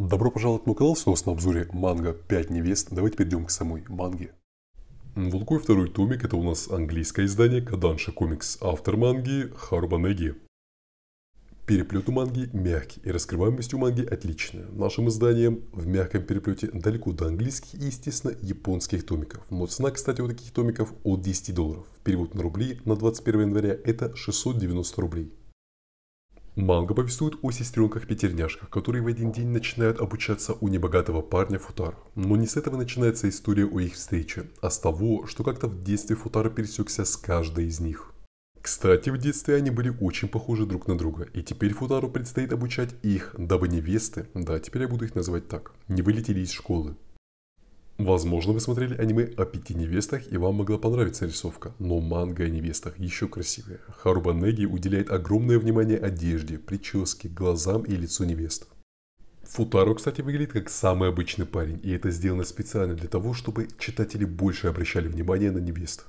Добро пожаловать на мой канал, снова на обзоре манга «5 невест». Давайте перейдем к самой манге. Вот второй томик, это у нас английское издание Каданша комикс, автор манги Харубанеги. Переплет у манги мягкий и раскрываемость у манги отличная. Нашим изданием в мягком переплете далеко до английских и, естественно, японских томиков. Но цена, кстати, у таких томиков от 10 долларов. Перевод на рубли на 21 января это 690 рублей. Манга повествует о сестренках-пятерняшках, которые в один день начинают обучаться у небогатого парня Футар. Но не с этого начинается история о их встрече, а с того, что как-то в детстве Футар пересекся с каждой из них. Кстати, в детстве они были очень похожи друг на друга, и теперь Футару предстоит обучать их, дабы невесты, да, теперь я буду их называть так, не вылетели из школы. Возможно, вы смотрели аниме о пяти невестах и вам могла понравиться рисовка, но манга о невестах еще красивее. Харуба Неги уделяет огромное внимание одежде, прическе, глазам и лицу невест. Футаро, кстати, выглядит как самый обычный парень, и это сделано специально для того, чтобы читатели больше обращали внимание на невест.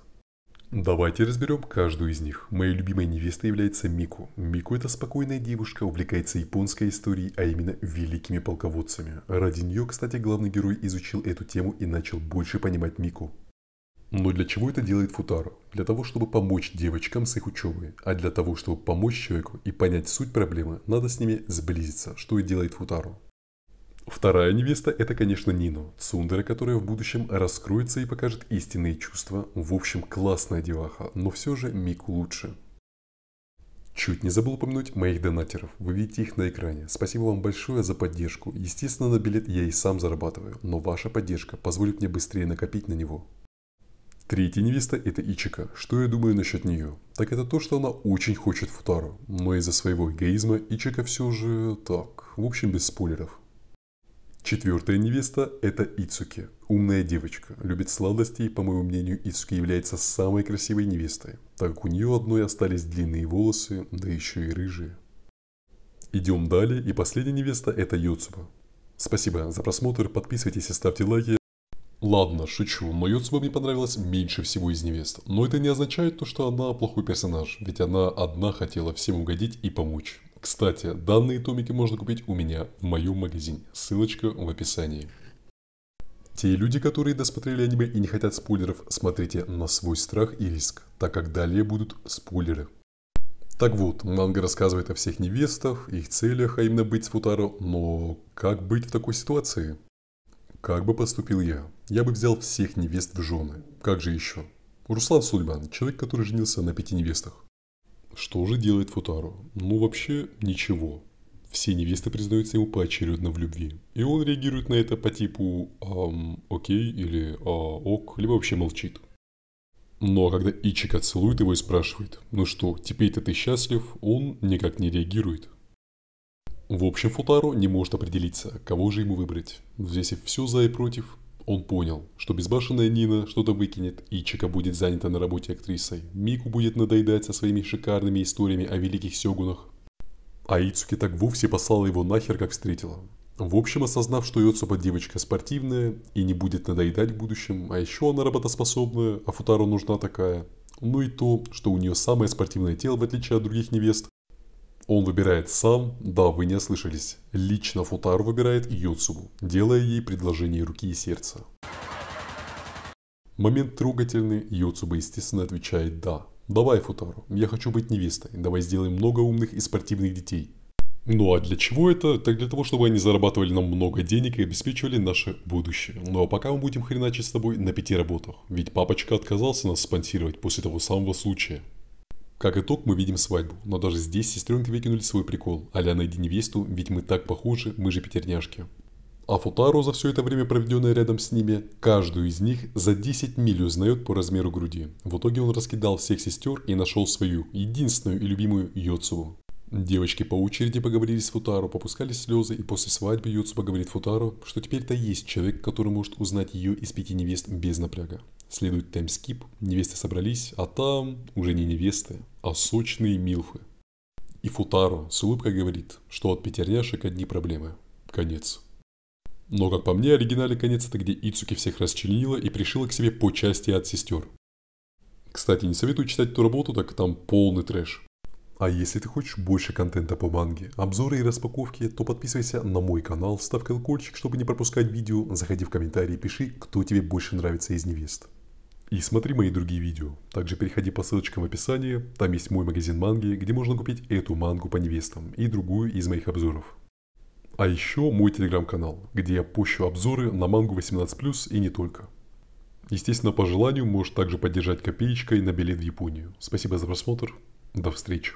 Давайте разберем каждую из них. Моей любимой невестой является Мику. Мику – это спокойная девушка, увлекается японской историей, а именно великими полководцами. Ради нее, кстати, главный герой изучил эту тему и начал больше понимать Мику. Но для чего это делает Футару? Для того, чтобы помочь девочкам с их учебой. А для того, чтобы помочь человеку и понять суть проблемы, надо с ними сблизиться, что и делает Футару. Вторая невеста – это, конечно, Нино, Цундера, которая в будущем раскроется и покажет истинные чувства. В общем, классная деваха, но все же Мику лучше. Чуть не забыл упомянуть моих донатеров. Вы видите их на экране. Спасибо вам большое за поддержку. Естественно, на билет я и сам зарабатываю, но ваша поддержка позволит мне быстрее накопить на него. Третья невеста – это Ичика. Что я думаю насчет нее? Так это то, что она очень хочет Футару. Но из-за своего эгоизма Ичика все же так. В общем, без спойлеров. Четвертая невеста – это Ицуки. Умная девочка, любит сладости и, по моему мнению, Ицуки является самой красивой невестой, так как у нее одной остались длинные волосы, да еще и рыжие. Идем далее, и последняя невеста – это Йоцуба. Спасибо за просмотр, подписывайтесь и ставьте лайки. Ладно, шучу, но Йоцуба мне понравилась меньше всего из невест. Но это не означает то, что она плохой персонаж, ведь она одна хотела всем угодить и помочь. Кстати, данные томики можно купить у меня в моем магазине, ссылочка в описании. Те люди, которые досмотрели аниме и не хотят спойлеров, смотрите на свой страх и риск, так как далее будут спойлеры. Так вот, манга рассказывает о всех невестах, их целях, а именно быть с Футаро, но как быть в такой ситуации? Как бы поступил я? Я бы взял всех невест в жены. Как же еще? Руслан Сульман, человек, который женился на пяти невестах. Что же делает Футару? Ну вообще ничего. Все невесты признаются ему поочередно в любви. И он реагирует на это по типу «Эм, окей» или «А, ок», либо вообще молчит. Но ну, а когда Ичика целует его и спрашивает «Ну что, теперь-то ты счастлив?», он никак не реагирует. В общем, Футаро не может определиться, кого же ему выбрать. Здесь все за и против – он понял, что безбашенная Нина что-то выкинет, и Чика будет занята на работе актрисой. Мику будет надоедать со своими шикарными историями о великих сёгунах. А Ицуки так вовсе послала его нахер, как встретила. В общем, осознав, что Йоцуба девочка спортивная и не будет надоедать в будущем, а еще она работоспособная, а Футару нужна такая. Ну и то, что у нее самое спортивное тело, в отличие от других невест, он выбирает сам, да, вы не ослышались. Лично Футару выбирает Йоцубу, делая ей предложение руки и сердца. Момент трогательный, Йоцуба естественно отвечает «да». «Давай, Футару, я хочу быть невестой, давай сделаем много умных и спортивных детей». Ну а для чего это? Так для того, чтобы они зарабатывали нам много денег и обеспечивали наше будущее. Ну а пока мы будем хреначить с тобой на пяти работах. Ведь папочка отказался нас спонсировать после того самого случая. Как итог, мы видим свадьбу, но даже здесь сестренки выкинули свой прикол, Аля найди невесту, ведь мы так похожи, мы же пятерняшки. А Футаро за все это время, проведенное рядом с ними, каждую из них за 10 миль узнает по размеру груди. В итоге он раскидал всех сестер и нашел свою, единственную и любимую Йоцубу. Девочки по очереди поговорили с Футаро, попускали слезы, и после свадьбы Йоцуба говорит Футаро, что теперь-то есть человек, который может узнать ее из пяти невест без напряга. Следует таймскип, невесты собрались, а там уже не невесты, а сочные милфы. И Футару с улыбкой говорит, что от пятерняшек одни проблемы. Конец. Но, как по мне, оригинальный конец это где Ицуки всех расчленила и пришила к себе по части от сестер. Кстати, не советую читать эту работу, так там полный трэш. А если ты хочешь больше контента по манге, обзоры и распаковки, то подписывайся на мой канал, ставь колокольчик, чтобы не пропускать видео, заходи в комментарии и пиши, кто тебе больше нравится из невест. И смотри мои другие видео. Также переходи по ссылочкам в описании, там есть мой магазин манги, где можно купить эту мангу по невестам и другую из моих обзоров. А еще мой телеграм-канал, где я пущу обзоры на мангу 18+, и не только. Естественно, по желанию можешь также поддержать копеечкой на билет в Японию. Спасибо за просмотр, до встречи.